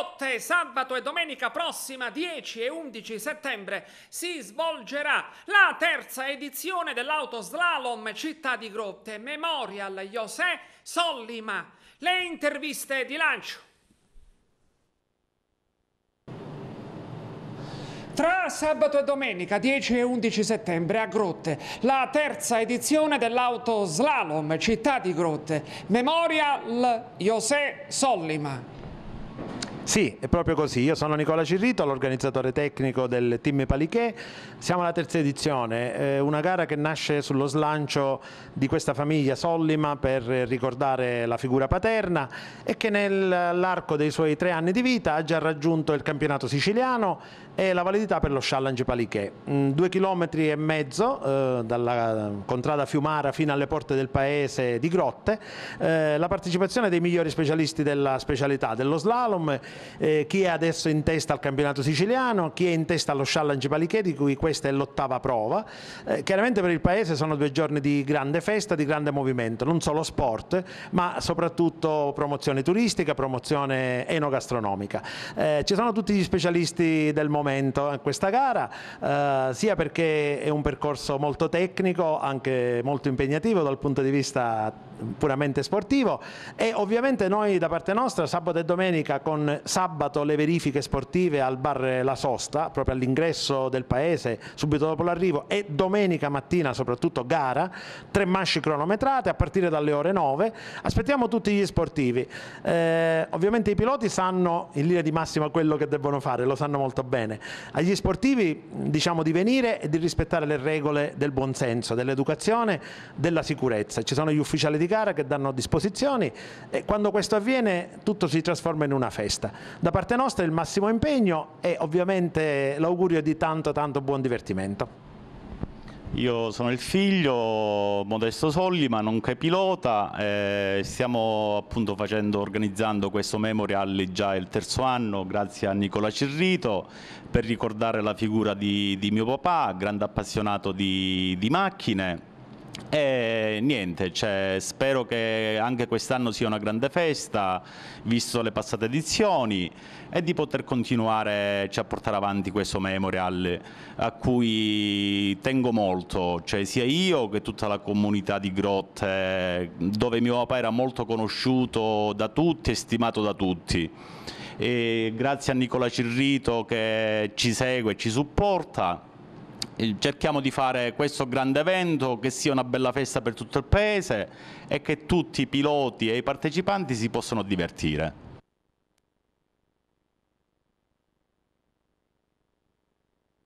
notte, sabato e domenica prossima, 10 e 11 settembre, si svolgerà la terza edizione dell'autoslalom Città di Grotte Memorial José Sollima. Le interviste di lancio. Tra sabato e domenica 10 e 11 settembre a Grotte, la terza edizione dell'autoslalom Città di Grotte, Memorial José Sollima. Sì, è proprio così. Io sono Nicola Cirrito, l'organizzatore tecnico del team Palichè. Siamo alla terza edizione, eh, una gara che nasce sullo slancio di questa famiglia Sollima per ricordare la figura paterna e che nell'arco dei suoi tre anni di vita ha già raggiunto il campionato siciliano e la validità per lo Challenge Paliché. Mm, due chilometri e mezzo eh, dalla contrada Fiumara fino alle porte del paese di Grotte, eh, la partecipazione dei migliori specialisti della specialità dello slalom eh, chi è adesso in testa al campionato siciliano, chi è in testa allo Challenge Palichet, di cui questa è l'ottava prova. Eh, chiaramente per il Paese sono due giorni di grande festa, di grande movimento, non solo sport, ma soprattutto promozione turistica, promozione enogastronomica. Eh, ci sono tutti gli specialisti del momento in questa gara, eh, sia perché è un percorso molto tecnico, anche molto impegnativo dal punto di vista puramente sportivo e ovviamente noi da parte nostra sabato e domenica con sabato le verifiche sportive al bar La Sosta proprio all'ingresso del paese subito dopo l'arrivo e domenica mattina soprattutto gara tre masci cronometrate a partire dalle ore 9 aspettiamo tutti gli sportivi eh, ovviamente i piloti sanno in linea di massima quello che devono fare lo sanno molto bene agli sportivi diciamo di venire e di rispettare le regole del buonsenso dell'educazione della sicurezza ci sono gli ufficiali di gara che danno disposizioni e quando questo avviene tutto si trasforma in una festa. Da parte nostra il massimo impegno e ovviamente l'augurio di tanto tanto buon divertimento. Io sono il figlio, Modesto Solli, ma nonché pilota. Eh, stiamo appunto facendo, organizzando questo memorial già il terzo anno, grazie a Nicola Cirrito, per ricordare la figura di, di mio papà, grande appassionato di, di macchine e eh, niente, cioè, spero che anche quest'anno sia una grande festa, visto le passate edizioni, e di poter continuare cioè, a portare avanti questo memorial a cui tengo molto, cioè, sia io che tutta la comunità di Grotte, dove mio papà era molto conosciuto da tutti e stimato da tutti. E grazie a Nicola Cirrito che ci segue e ci supporta cerchiamo di fare questo grande evento che sia una bella festa per tutto il paese e che tutti i piloti e i partecipanti si possano divertire.